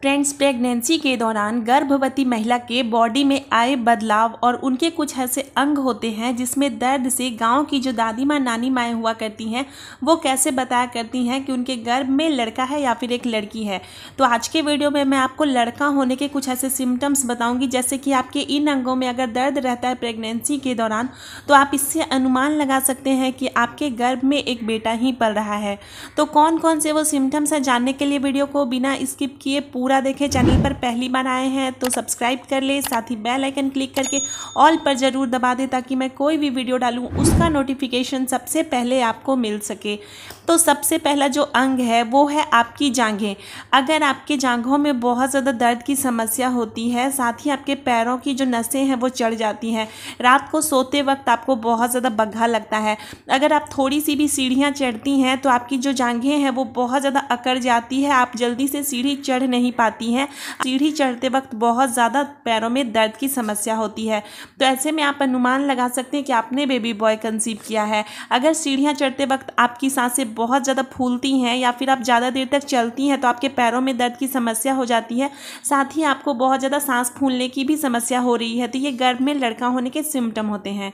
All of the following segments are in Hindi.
फ्रेंड्स प्रेगनेंसी के दौरान गर्भवती महिला के बॉडी में आए बदलाव और उनके कुछ ऐसे अंग होते हैं जिसमें दर्द से गांव की जो दादी माँ नानी माएँ हुआ करती हैं वो कैसे बताया करती हैं कि उनके गर्भ में लड़का है या फिर एक लड़की है तो आज के वीडियो में मैं आपको लड़का होने के कुछ ऐसे सिम्टम्स बताऊँगी जैसे कि आपके इन अंगों में अगर दर्द रहता है प्रेगनेंसी के दौरान तो आप इससे अनुमान लगा सकते हैं कि आपके गर्भ में एक बेटा ही पल रहा है तो कौन कौन से वो सिम्टम्स हैं जानने के लिए वीडियो को बिना स्किप किए पूरा पूरा देखें चैनल पर पहली बार आए हैं तो सब्सक्राइब कर ले साथ ही बेल आइकन क्लिक करके ऑल पर ज़रूर दबा दें ताकि मैं कोई भी वीडियो डालूं उसका नोटिफिकेशन सबसे पहले आपको मिल सके तो सबसे पहला जो अंग है वो है आपकी जांघें अगर आपके जांघों में बहुत ज़्यादा दर्द की समस्या होती है साथ ही आपके पैरों की जो नसें हैं वो चढ़ जाती हैं रात को सोते वक्त आपको बहुत ज़्यादा बग्घा लगता है अगर आप थोड़ी सी भी सीढ़ियाँ चढ़ती हैं तो आपकी जो जांघें हैं वो बहुत ज़्यादा अकड़ जाती है आप जल्दी से सीढ़ी चढ़ नहीं पाती हैं सीढ़ी चढ़ते वक्त बहुत ज़्यादा पैरों में दर्द की समस्या होती है तो ऐसे में आप अनुमान लगा सकते हैं कि आपने बेबी बॉय कंसीव किया है अगर सीढ़ियाँ चढ़ते वक्त आपकी सांसें बहुत ज़्यादा फूलती हैं या फिर आप ज़्यादा देर तक चलती हैं तो आपके पैरों में दर्द की समस्या हो जाती है साथ ही आपको बहुत ज़्यादा सांस फूलने की भी समस्या हो रही है तो ये गर्भ में लड़का होने के सिम्टम होते हैं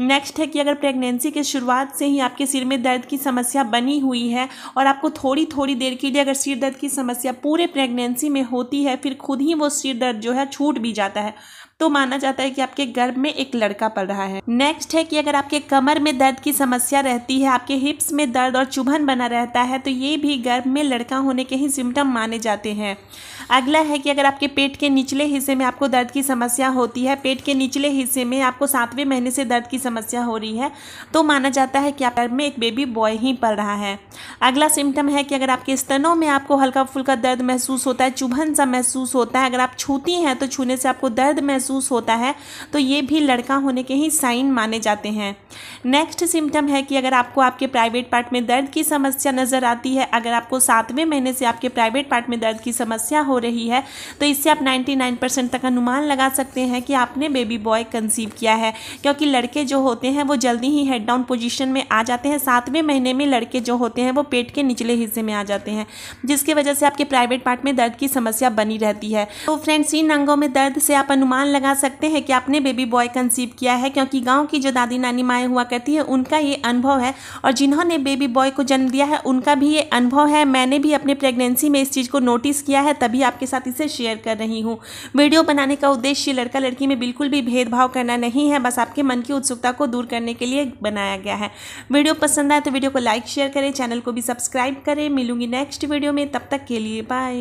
नेक्स्ट है कि अगर प्रेगनेंसी के शुरुआत से ही आपके सिर में दर्द की समस्या बनी हुई है और आपको थोड़ी थोड़ी देर के लिए अगर सिर दर्द की समस्या पूरे प्रेगनेंसी में होती है फिर खुद ही वो सिर दर्द जो है छूट भी जाता है तो माना जाता है कि आपके गर्भ में एक लड़का पल रहा है नेक्स्ट है कि अगर आपके कमर में दर्द की समस्या रहती है आपके हिप्स में दर्द और चुभन बना रहता है तो ये भी गर्भ में लड़का होने के ही सिम्टम माने जाते हैं अगला है कि अगर आपके पेट के निचले हिस्से में आपको दर्द की समस्या होती है पेट के निचले हिस्से में आपको सातवें महीने से दर्द की समस्या हो रही है तो माना जाता है कि आप गर्भ में एक बेबी बॉय ही पल रहा है अगला सिम्टम है कि अगर आपके स्तनों में आपको हल्का फुल्का दर्द महसूस होता है चुभन सा महसूस होता है अगर आप छूती हैं तो छूने से आपको दर्द महसूस महसूस होता है तो ये भी लड़का होने के ही साइन माने जाते हैं नेक्स्ट सिम्टम है कि अगर आपको आपके प्राइवेट पार्ट में दर्द की समस्या नज़र आती है अगर आपको सातवें महीने से आपके प्राइवेट पार्ट में दर्द की समस्या हो रही है तो इससे आप नाइन्टी परसेंट तक अनुमान लगा सकते हैं कि आपने बेबी बॉय कंसीव किया है क्योंकि लड़के जो होते हैं वो जल्दी ही हेड डाउन पोजिशन में आ जाते हैं सातवें महीने में लड़के जो होते हैं वो पेट के निचले हिस्से में आ जाते हैं जिसकी वजह से आपके प्राइवेट पार्ट में दर्द की समस्या बनी रहती है तो फ्रेंड्स इन अंगों में दर्द से आप अनुमान लगा सकते हैं कि आपने बेबी बॉय कंसीव किया है क्योंकि गांव की जो दादी नानी माएँ हुआ करती हैं उनका ये अनुभव है और जिन्होंने बेबी बॉय को जन्म दिया है उनका भी ये अनुभव है मैंने भी अपने प्रेगनेंसी में इस चीज़ को नोटिस किया है तभी आपके साथ इसे शेयर कर रही हूँ वीडियो बनाने का उद्देश्य लड़का लड़की में बिल्कुल भी भेदभाव करना नहीं है बस आपके मन की उत्सुकता को दूर करने के लिए बनाया गया है वीडियो पसंद आए तो वीडियो को लाइक शेयर करें चैनल को भी सब्सक्राइब करें मिलूंगी नेक्स्ट वीडियो में तब तक के लिए बाय